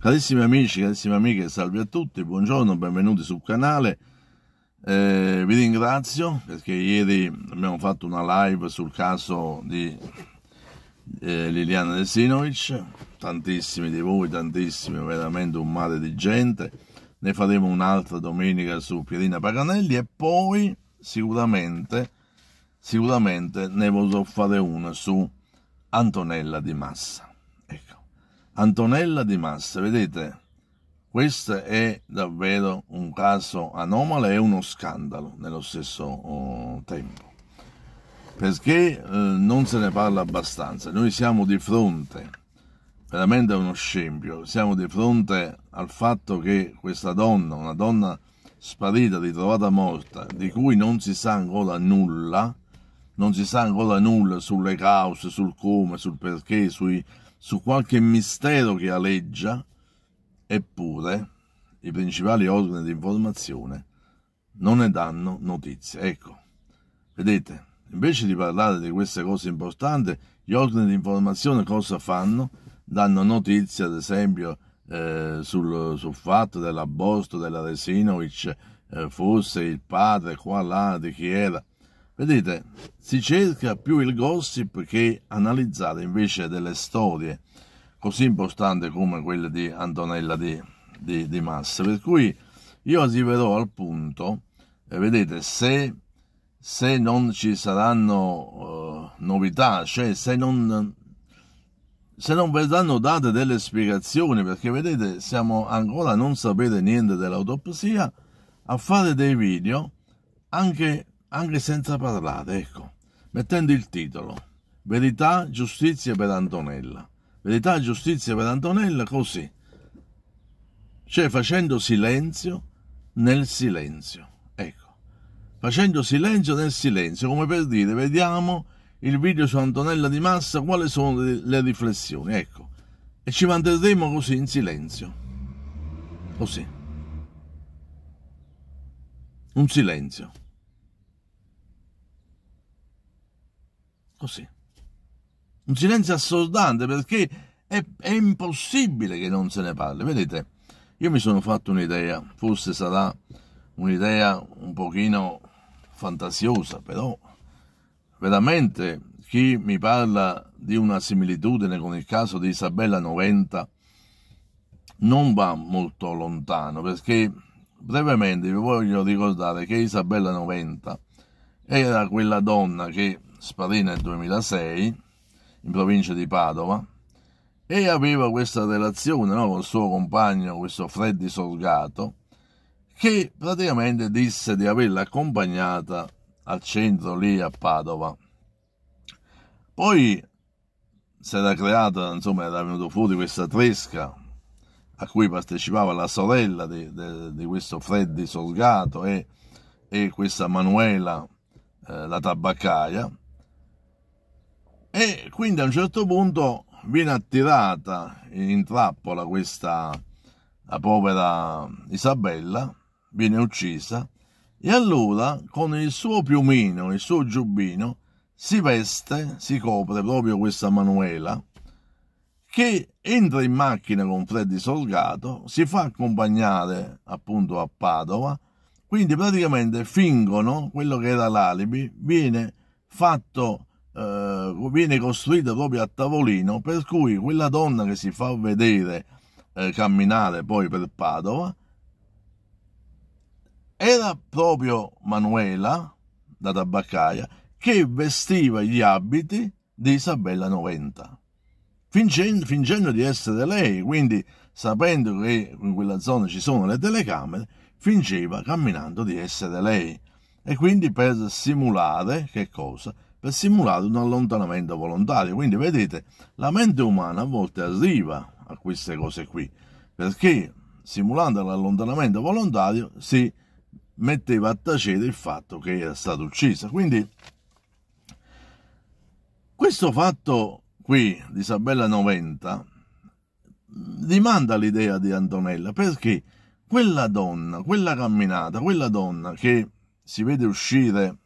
Carissimi amici, carissime amiche, salve a tutti, buongiorno, benvenuti sul canale. Eh, vi ringrazio perché ieri abbiamo fatto una live sul caso di eh, Liliana Desinovic, tantissimi di voi, tantissimi, veramente un mare di gente. Ne faremo un'altra domenica su Pierina Paganelli e poi sicuramente, sicuramente ne vorrò fare una su Antonella Di Massa Antonella di Massa, vedete, questo è davvero un caso anomalo e uno scandalo nello stesso oh, tempo, perché eh, non se ne parla abbastanza. Noi siamo di fronte veramente a uno scempio, siamo di fronte al fatto che questa donna, una donna sparita, ritrovata morta, di cui non si sa ancora nulla, non si sa ancora nulla sulle cause, sul come, sul perché, sui su qualche mistero che aleggia, eppure i principali organi di informazione non ne danno notizie. Ecco, vedete, invece di parlare di queste cose importanti, gli organi di informazione cosa fanno? Danno notizie, ad esempio, eh, sul, sul, fatto dell'aborto della Resinovic, eh, forse il padre qua là di chi era. Vedete, si cerca più il gossip che analizzare invece delle storie così importanti come quelle di Antonella di, di, di Massa. Per cui io arriverò al punto, eh, vedete, se, se, non ci saranno uh, novità, cioè se non, se non verranno date delle spiegazioni, perché vedete, siamo ancora a non sapere niente dell'autopsia, a fare dei video anche anche senza parlare, ecco, mettendo il titolo Verità, giustizia per Antonella. Verità, giustizia per Antonella così, cioè facendo silenzio nel silenzio. Ecco, facendo silenzio nel silenzio, come per dire, vediamo il video su Antonella di Massa, quali sono le riflessioni, ecco. E ci manterremo così in silenzio. Così. Un silenzio. Così. Un silenzio assordante perché è, è impossibile che non se ne parli. Vedete, io mi sono fatto un'idea, forse sarà un'idea un pochino fantasiosa, però veramente chi mi parla di una similitudine con il caso di Isabella Noventa non va molto lontano, perché brevemente vi voglio ricordare che Isabella Noventa era quella donna che sparì nel 2006 in provincia di Padova e aveva questa relazione no, con il suo compagno, questo Freddy Sorgato, che praticamente disse di averla accompagnata al centro lì a Padova. Poi si era creata, insomma, era venuto fuori questa tresca a cui partecipava la sorella di, di, di questo Freddy Sorgato e, e questa Manuela, eh, la tabaccaia, e quindi a un certo punto viene attirata in trappola questa la povera Isabella, viene uccisa e allora con il suo piumino, il suo giubbino, si veste, si copre proprio questa Manuela che entra in macchina con Freddy Solgato, si fa accompagnare appunto a Padova, quindi praticamente fingono quello che era l'alibi, viene fatto eh, viene costruita proprio a tavolino, per cui quella donna che si fa vedere eh, camminare poi per Padova era proprio Manuela, da tabaccaia, che vestiva gli abiti di Isabella Noventa, fingendo, fingendo di essere lei, quindi sapendo che in quella zona ci sono le telecamere, fingeva camminando di essere lei. E quindi per simulare che cosa? per simulare un allontanamento volontario. Quindi vedete, la mente umana a volte arriva a queste cose qui, perché simulando l'allontanamento volontario si metteva a tacere il fatto che era stata uccisa. Quindi questo fatto qui di Isabella 90 rimanda l'idea di Antonella perché quella donna, quella camminata, quella donna che si vede uscire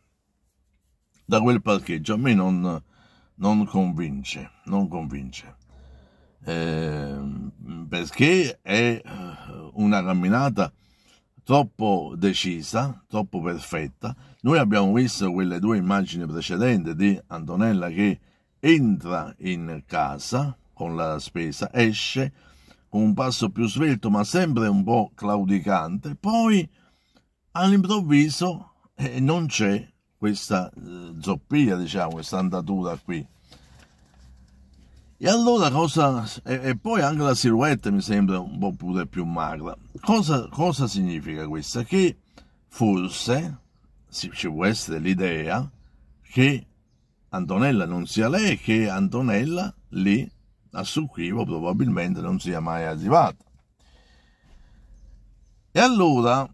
da quel parcheggio a me non, non convince, non convince. Eh, perché è eh, una camminata troppo decisa, troppo perfetta. Noi abbiamo visto quelle due immagini precedenti di Antonella che entra in casa con la spesa, esce con un passo più svelto ma sempre un po' claudicante, poi all'improvviso eh, non c'è questa eh, zoppia, diciamo, questa andatura qui. E allora cosa, e, e, poi anche la silhouette mi sembra un po' pure più magra. Cosa, cosa significa questa? Che forse ci può essere l'idea che Antonella non sia lei, e che Antonella lì a Succhivo probabilmente non sia mai arrivata. E allora,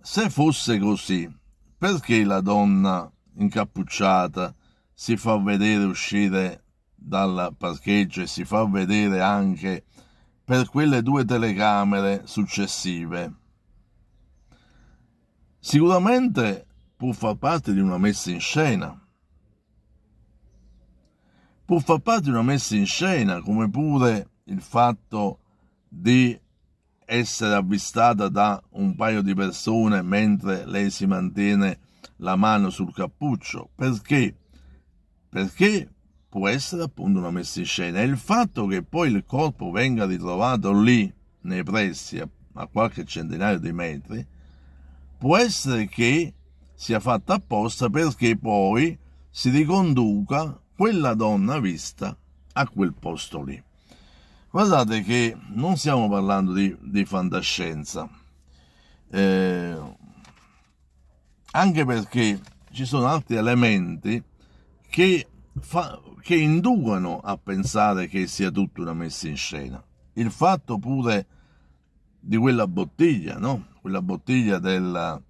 se fosse così, perché la donna incappucciata si fa vedere uscire dal parcheggio e si fa vedere anche per quelle due telecamere successive? Sicuramente può far parte di una messa in scena. Può far parte di una messa in scena, come pure il fatto di essere avvistata da un paio di persone mentre lei si mantiene la mano sul cappuccio. Perché? Perché può essere appunto una messa in scena. E il fatto che poi il corpo venga ritrovato lì, nei pressi, a, qualche centinaio di metri, può essere che sia fatta apposta perché poi si riconduca quella donna vista a quel posto lì. Guardate che non stiamo parlando di, di fantascienza, eh, anche perché ci sono altri elementi che, fa, che inducono a pensare che sia tutta una messa in scena. Il fatto pure di quella bottiglia, no? quella bottiglia del,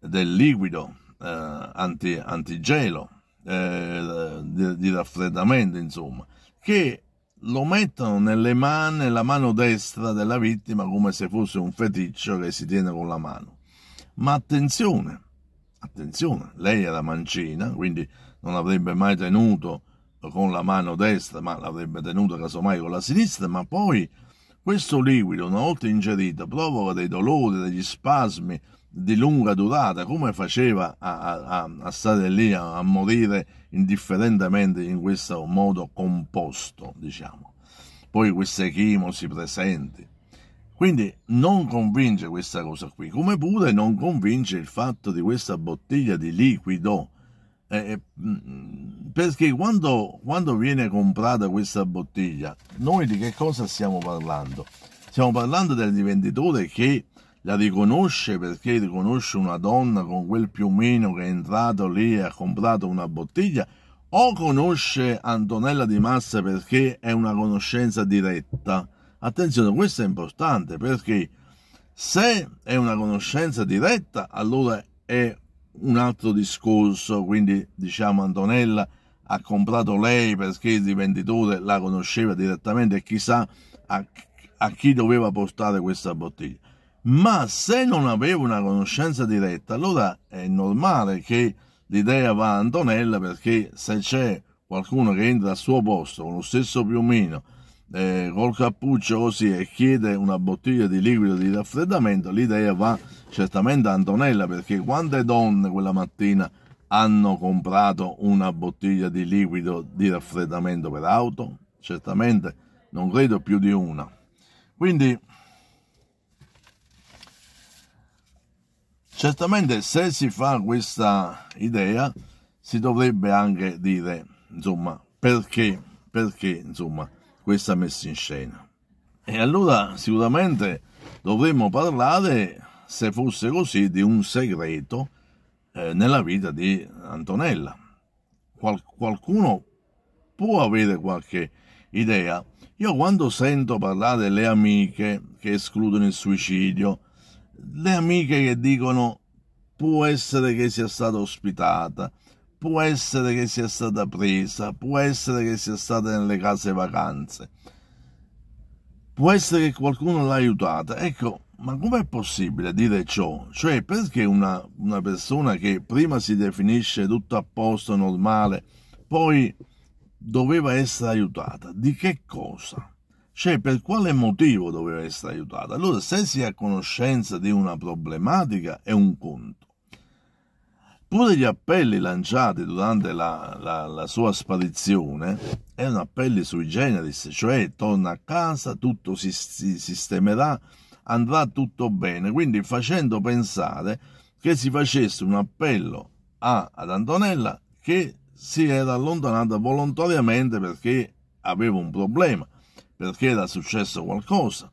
del liquido eh, anti, antigelo, eh, di, di, raffreddamento, insomma, che lo mettono nelle mani, nella mano destra della vittima come se fosse un feticcio che si tiene con la mano. Ma attenzione, attenzione, lei era mancina, quindi non avrebbe mai tenuto con la mano destra, ma l'avrebbe tenuta casomai con la sinistra, ma poi questo liquido, una volta ingerito, provoca dei dolori, degli spasmi, di lunga durata, come faceva a, a, a stare lì a, a, morire indifferentemente in questo modo composto, diciamo. Poi queste si presenti. Quindi non convince questa cosa qui, come pure non convince il fatto di questa bottiglia di liquido. Eh, perché quando, quando viene comprata questa bottiglia, noi di che cosa stiamo parlando? Stiamo parlando del rivenditore che la riconosce perché riconosce una donna con quel più o meno che è entrato lì e ha comprato una bottiglia, o conosce Antonella di Massa perché è una conoscenza diretta. Attenzione, questo è importante perché se è una conoscenza diretta, allora è un altro discorso, quindi diciamo Antonella ha comprato lei perché il rivenditore la conosceva direttamente e chissà a, a chi doveva portare questa bottiglia ma se non aveva una conoscenza diretta, allora è normale che l'idea va a Antonella perché se c'è qualcuno che entra al suo posto con lo stesso piumino, eh, col cappuccio così e chiede una bottiglia di liquido di raffreddamento, l'idea va certamente a Antonella perché quante donne quella mattina hanno comprato una bottiglia di liquido di raffreddamento per auto? Certamente non credo più di una. Quindi Certamente se si fa questa idea si dovrebbe anche dire, insomma, perché, perché insomma, questa messa in scena. E allora sicuramente dovremmo parlare, se fosse così, di un segreto eh, nella vita di Antonella. Qual- qualcuno può avere qualche idea. Io quando sento parlare le amiche che escludono il suicidio, le amiche che dicono può essere che sia stata ospitata, può essere che sia stata presa, può essere che sia stata nelle case vacanze, può essere che qualcuno l'ha aiutata. Ecco, ma com'è possibile dire ciò? Cioè, perché una, una persona che prima si definisce tutto a posto, normale, poi doveva essere aiutata? Di che cosa? cioè per quale motivo doveva essere aiutata. Allora, se si ha conoscenza di una problematica, è un conto. Pure gli appelli lanciati durante la, la, la sua sparizione erano appelli sui generis, cioè torna a casa, tutto si, si sistemerà, andrà tutto bene, quindi facendo pensare che si facesse un appello a, ad Antonella che si era allontanata volontariamente perché aveva un problema perché era successo qualcosa.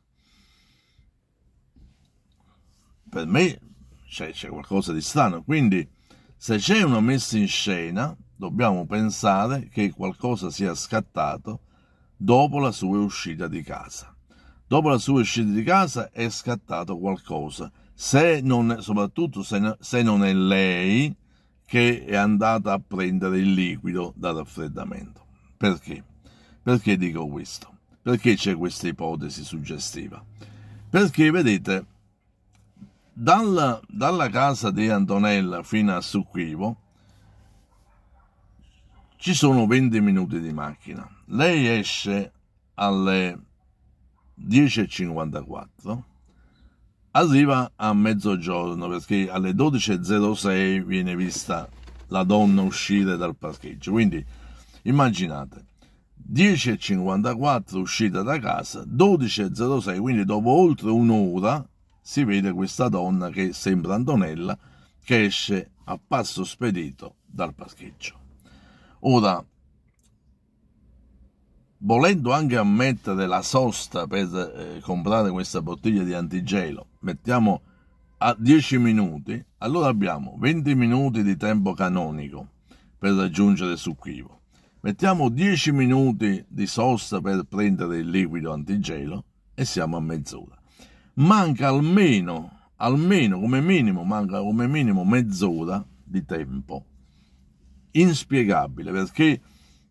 Per me c'è, c'è qualcosa di strano, quindi se c'è una messa in scena dobbiamo pensare che qualcosa sia scattato dopo la sua uscita di casa. Dopo la sua uscita di casa è scattato qualcosa, se non, soprattutto se, se non è lei che è andata a prendere il liquido da raffreddamento. Perché? Perché dico questo? Perché c'è questa ipotesi suggestiva? Perché, vedete, dalla, dalla casa di Antonella fino a Sucquivo ci sono 20 minuti di macchina. Lei esce alle 10.54 arriva a mezzogiorno perché alle 12.06 viene vista la donna uscire dal parcheggio. Quindi immaginate, 10.54 uscita da casa, 12.06, quindi dopo oltre un'ora si vede questa donna che sembra Antonella che esce a passo spedito dal parcheggio. Ora, volendo anche ammettere la sosta per eh, comprare questa bottiglia di antigelo, mettiamo a 10 minuti, allora abbiamo 20 minuti di tempo canonico per raggiungere Succhivo. Mettiamo 10 minuti di sosta per prendere il liquido antigelo e siamo a mezz'ora. Manca almeno, almeno come minimo, manca come minimo mezz'ora di tempo. Inspiegabile perché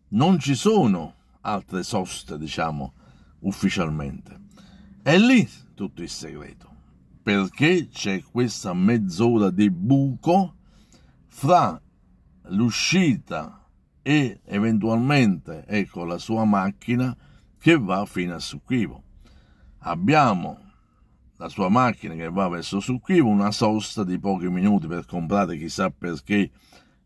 non ci sono altre soste, diciamo, ufficialmente. È lì tutto il segreto. Perché c'è questa mezz'ora di buco fra l'uscita e eventualmente ecco la sua macchina che va fino a Succhivo. Abbiamo la sua macchina che va verso Succhivo, una sosta di pochi minuti per comprare chissà perché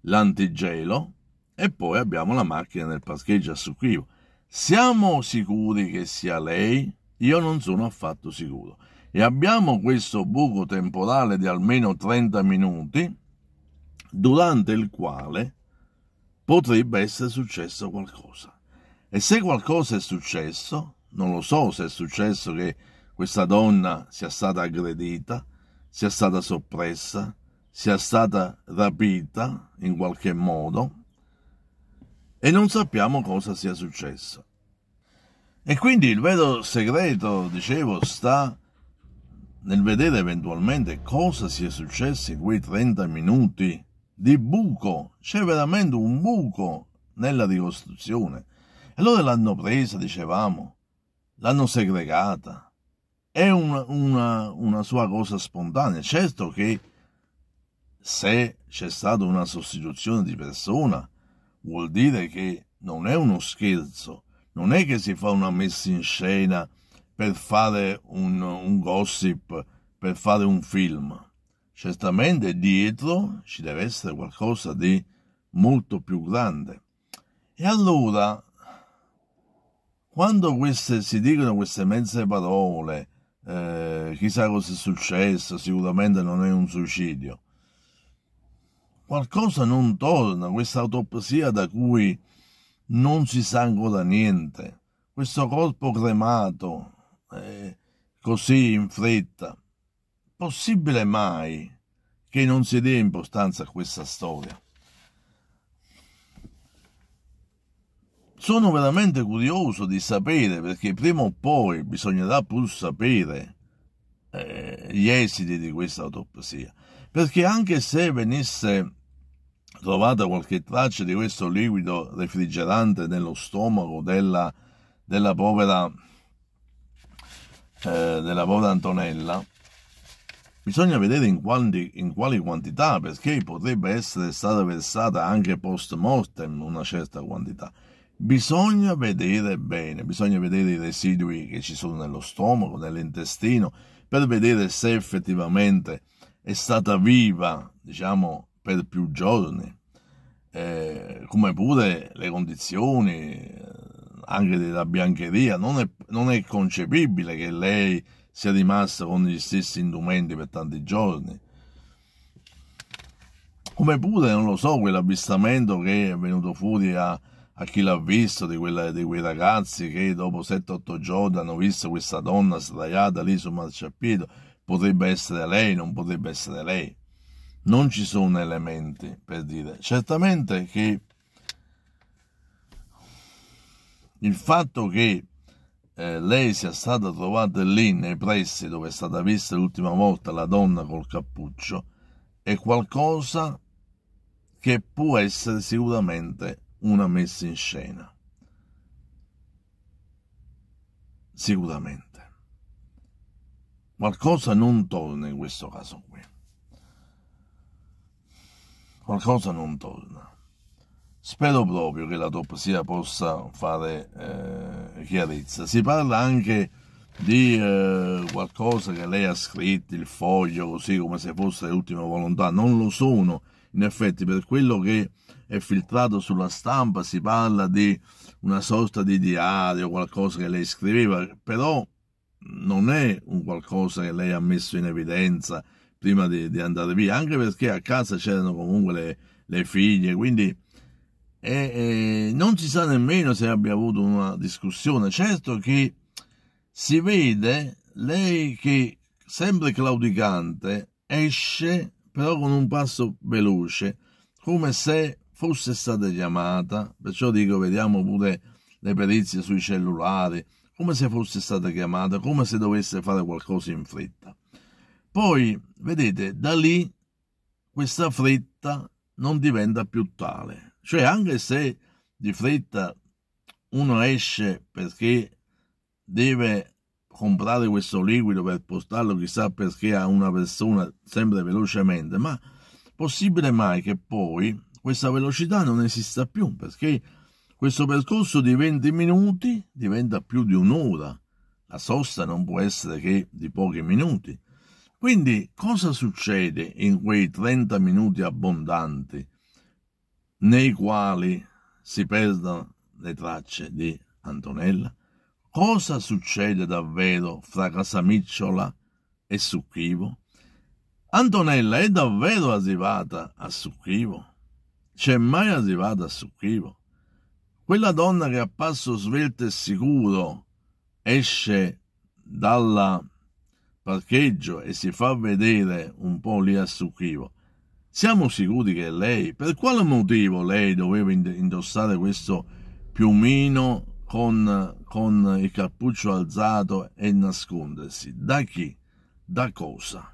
l'antigelo e poi abbiamo la macchina nel parcheggio a Succhivo. Siamo sicuri che sia lei? Io non sono affatto sicuro. E abbiamo questo buco temporale di almeno 30 minuti durante il quale potrebbe essere successo qualcosa. E se qualcosa è successo, non lo so se è successo che questa donna sia stata aggredita, sia stata soppressa, sia stata rapita in qualche modo, e non sappiamo cosa sia successo. E quindi il vero segreto, dicevo, sta nel vedere eventualmente cosa sia successo in quei 30 minuti di buco, c'è veramente un buco nella ricostruzione. E loro l'hanno presa, dicevamo, l'hanno segregata. È una, una, una sua cosa spontanea. Certo che se c'è stata una sostituzione di persona, vuol dire che non è uno scherzo, non è che si fa una messa in scena per fare un, un gossip, per fare un film. Certamente dietro ci deve essere qualcosa di molto più grande. E allora, quando queste, si dicono queste mezze parole, eh, chissà cosa è successo, sicuramente non è un suicidio, qualcosa non torna, questa autopsia da cui non si sa ancora niente, questo corpo cremato, eh, così in fretta possibile mai che non si dia importanza a questa storia? Sono veramente curioso di sapere perché prima o poi bisognerà pur sapere eh, gli esiti di questa autopsia. Perché anche se venisse trovata qualche traccia di questo liquido refrigerante nello stomaco della, della povera, eh, della povera Antonella, Bisogna vedere in quali, in quali quantità, perché potrebbe essere stata versata anche post mortem una certa quantità. Bisogna vedere bene, bisogna vedere i residui che ci sono nello stomaco, nell'intestino, per vedere se effettivamente è stata viva, diciamo, per più giorni, eh, come pure le condizioni eh, anche della biancheria. Non è, non è concepibile che lei sia rimasta con gli stessi indumenti per tanti giorni. Come pure, non lo so, quell'avvistamento che è venuto fuori a, a chi l'ha visto, di, quella, di, quei ragazzi che dopo 7-8 giorni hanno visto questa donna sdraiata lì sul marciapiede, potrebbe essere lei, non potrebbe essere lei. Non ci sono elementi per dire. Certamente che il fatto che eh, lei sia stata trovata lì nei pressi dove è stata vista l'ultima volta la donna col cappuccio è qualcosa che può essere sicuramente una messa in scena. Sicuramente. Qualcosa non torna in questo caso qui. Qualcosa non torna. Spero proprio che la autopsia possa fare eh, chiarezza. Si parla anche di eh, qualcosa che lei ha scritto, il foglio, così come se fosse l'ultima volontà. Non lo sono, in effetti, per quello che è filtrato sulla stampa si parla di una sorta di diario, qualcosa che lei scriveva, però non è un qualcosa che lei ha messo in evidenza prima di, di andare via, anche perché a casa c'erano comunque le, le figlie, quindi e, e non si sa nemmeno se abbia avuto una discussione. Certo che si vede lei che, sempre claudicante, esce però con un passo veloce, come se fosse stata chiamata, perciò dico vediamo pure le perizie sui cellulari, come se fosse stata chiamata, come se dovesse fare qualcosa in fretta. Poi, vedete, da lì questa fretta non diventa più tale, cioè, anche se di fretta uno esce perché deve comprare questo liquido per portarlo chissà perché a una persona sempre velocemente, ma possibile mai che poi questa velocità non esista più perché questo percorso di 20 minuti diventa più di un'ora. La sosta non può essere che di pochi minuti. Quindi cosa succede in quei 30 minuti abbondanti nei quali si perdono le tracce di Antonella? Cosa succede davvero fra Casamicciola e Succhivo? Antonella è davvero arrivata a Succhivo? C'è mai arrivata a Succhivo? Quella donna che a passo svelto e sicuro esce dal parcheggio e si fa vedere un po' lì a Succhivo siamo sicuri che lei, per quale motivo lei doveva indossare questo piumino con, con il cappuccio alzato e nascondersi? Da chi? Da cosa?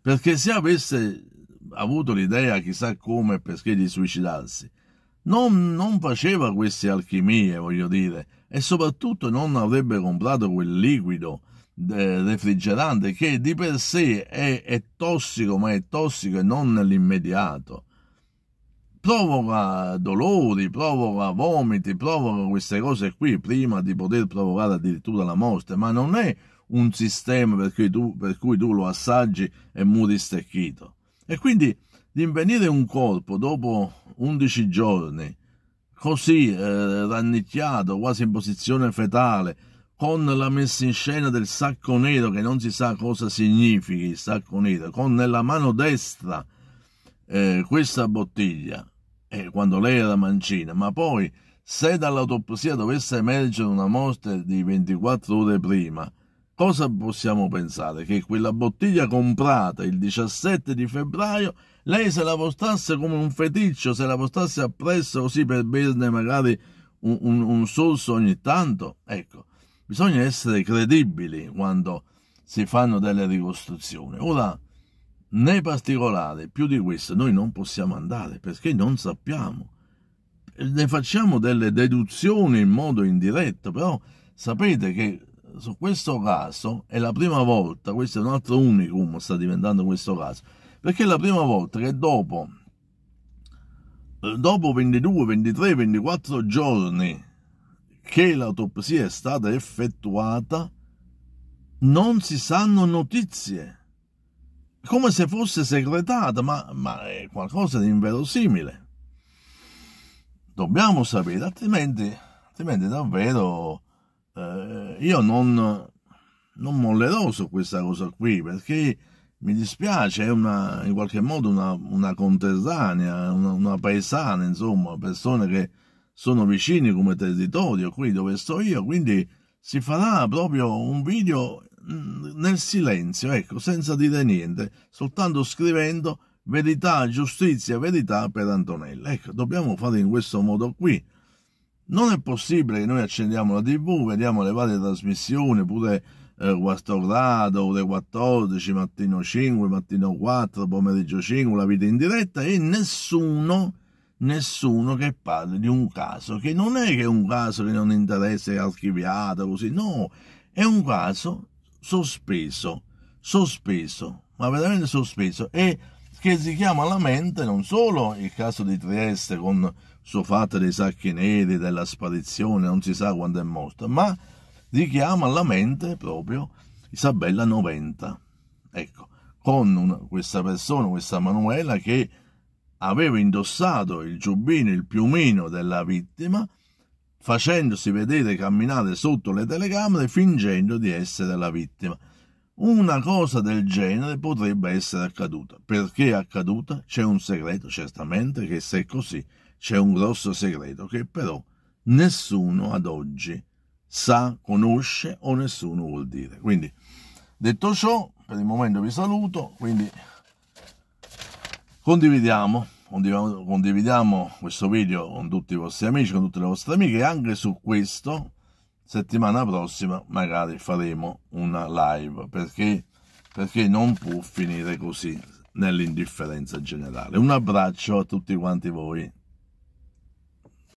Perché se avesse avuto l'idea chissà come perché di suicidarsi, non, non, faceva queste alchimie, voglio dire, e soprattutto non avrebbe comprato quel liquido refrigerante che di per sé è, è tossico, ma è tossico e non nell'immediato. Provoca dolori, provoca vomiti, provoca queste cose qui prima di poter provocare addirittura la morte, ma non è un sistema per cui tu, per cui tu lo assaggi e muri stecchito. E quindi rinvenire un corpo dopo 11 giorni, così eh, rannicchiato, quasi in posizione fetale, con la messa in scena del sacco nero che non si sa cosa significhi il sacco nero, con nella mano destra eh, questa bottiglia, eh, quando lei era mancina, ma poi se dall'autopsia dovesse emergere una morte di 24 ore prima, cosa possiamo pensare? Che quella bottiglia comprata il 17 di febbraio lei se la portasse come un feticcio, se la portasse appresso così per berne magari un, un, un sorso ogni tanto? Ecco, Bisogna essere credibili quando si fanno delle ricostruzioni. Ora, nei particolari, più di questo, noi non possiamo andare perché non sappiamo. Ne facciamo delle deduzioni in modo indiretto, però sapete che su questo caso è la prima volta, questo è un altro unicum, sta diventando questo caso, perché è la prima volta che dopo, dopo 22, 23, 24 giorni che l'autopsia è stata effettuata non si sanno notizie, come se fosse segretata, ma, ma è qualcosa di inverosimile. Dobbiamo sapere, altrimenti, altrimenti davvero eh, io non, non mollerò su questa cosa qui, perché mi dispiace, è una, in qualche modo una, una conterranea, una, una paesana, insomma, persone che sono vicini come territorio, qui dove sto io, quindi si farà proprio un video mm, nel silenzio, ecco, senza dire niente, soltanto scrivendo verità, giustizia, verità per Antonella. Ecco, dobbiamo fare in questo modo qui. Non è possibile che noi accendiamo la TV, vediamo le varie trasmissioni, pure eh, quarto grado, ore 14, mattino 5, mattino 4, pomeriggio 5, la vita in diretta e nessuno nessuno che parli di un caso, che non è che è un caso che non interessa è archiviato, così, no, è un caso sospeso, sospeso, ma veramente sospeso, e che si chiama alla mente non solo il caso di Trieste con suo fatto dei sacchi neri, della sparizione, non si sa quando è morta, ma richiama alla mente proprio Isabella Noventa, ecco, con una, questa persona, questa Manuela che aveva indossato il giubbino, il piumino della vittima, facendosi vedere camminare sotto le telecamere fingendo di essere la vittima. Una cosa del genere potrebbe essere accaduta. Perché è accaduta? C'è un segreto, certamente, che se è così c'è un grosso segreto che però nessuno ad oggi sa, conosce o nessuno vuol dire. Quindi, detto ciò, per il momento vi saluto, quindi Condividiamo, condividiamo, questo video con tutti i vostri amici, con tutte le vostre amiche e anche su questo settimana prossima magari faremo una live perché, perché non può finire così nell'indifferenza generale. Un abbraccio a tutti quanti voi.